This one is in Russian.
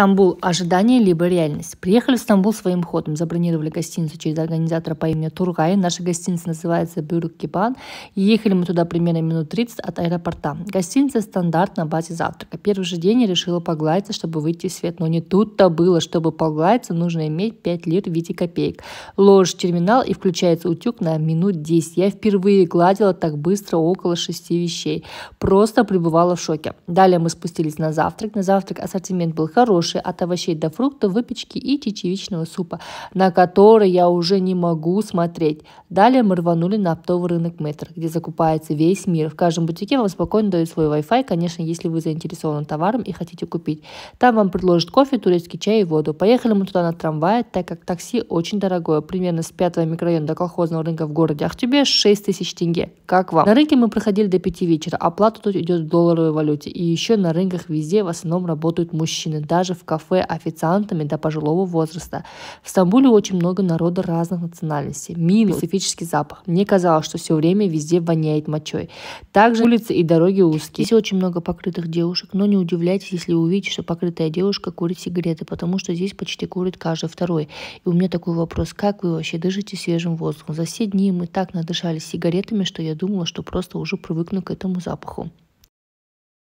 Стамбул – ожидание либо реальность. Приехали в Стамбул своим ходом, забронировали гостиницу через организатора по имени Тургай. Наша гостиница называется Бюрк Кибан. Ехали мы туда примерно минут 30 от аэропорта. Гостиница стандарт на базе завтрака. Первый же день я решила погладиться, чтобы выйти в свет. Но не тут-то было. Чтобы погладиться, нужно иметь 5 лир в виде копеек. Ложь терминал и включается утюг на минут 10. Я впервые гладила так быстро около 6 вещей. Просто пребывала в шоке. Далее мы спустились на завтрак. На завтрак ассортимент был хороший суши, от овощей до фруктов, выпечки и чечевичного супа, на который я уже не могу смотреть. Далее мы рванули на оптовый рынок Метр, где закупается весь мир. В каждом бутике вам спокойно дают свой Wi-Fi, конечно, если вы заинтересованы товаром и хотите купить. Там вам предложат кофе, турецкий чай и воду. Поехали мы туда на трамвае, так как такси очень дорогое. Примерно с пятого микрорайона до колхозного рынка в городе Ахтубе 6 тысяч тенге. Как вам? На рынке мы проходили до 5 вечера. Оплата тут идет в долларовой валюте. И еще на рынках везде в основном работают мужчины. Даже даже в кафе официантами до пожилого возраста. В Стамбуле очень много народа разных национальностей. Минус специфический запах. Мне казалось, что все время везде воняет мочой. Также улицы и дороги узкие. Здесь очень много покрытых девушек, но не удивляйтесь, если увидите, что покрытая девушка курит сигареты, потому что здесь почти курит каждый второй. И у меня такой вопрос, как вы вообще дышите свежим воздухом? За все дни мы так надышались сигаретами, что я думала, что просто уже привыкну к этому запаху.